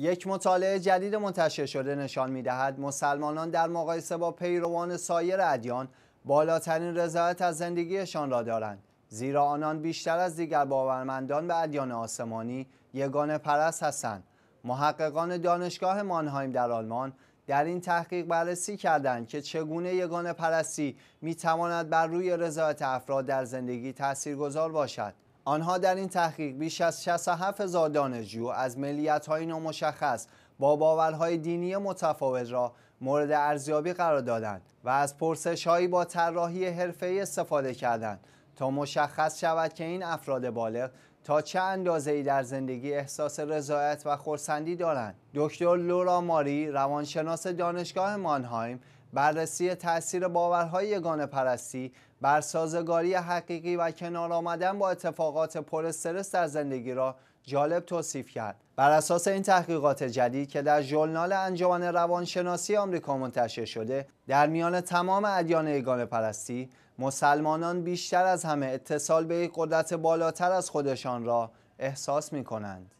یک مطالعه جدید منتشر شده نشان دهد مسلمانان در مقایسه با پیروان سایر ادیان بالاترین رضایت از زندگیشان را دارند زیرا آنان بیشتر از دیگر باورمندان به ادیان آسمانی یگانه پرست هستند محققان دانشگاه مانهایم در آلمان در این تحقیق بررسی کردند که چگونه یگانه پرستی تواند بر روی رضایت افراد در زندگی تاثیرگذار باشد آنها در این تحقیق بیش از 67 هزار دانشجو از ملیت‌های نامشخص با باورهای دینی متفاوت را مورد ارزیابی قرار دادند و از پرسشهایی با طراحی حرفه‌ای استفاده کردند تا مشخص شود که این افراد بالغ تا چه اندازه ای در زندگی احساس رضایت و خورسندی دارند. دکتر لورا ماری روانشناس دانشگاه مانهایم بررسی تاثیر باورهای یگانه پرستی بر سازگاری حقیقی و کنار آمدن با اتفاقات پر استرس در زندگی را جالب توصیف کرد بر اساس این تحقیقات جدید که در ژورنال انجمن روانشناسی آمریکا منتشر شده در میان تمام ادیان یگانه پرستی مسلمانان بیشتر از همه اتصال به یک قدرت بالاتر از خودشان خودشان را احساس می کنند.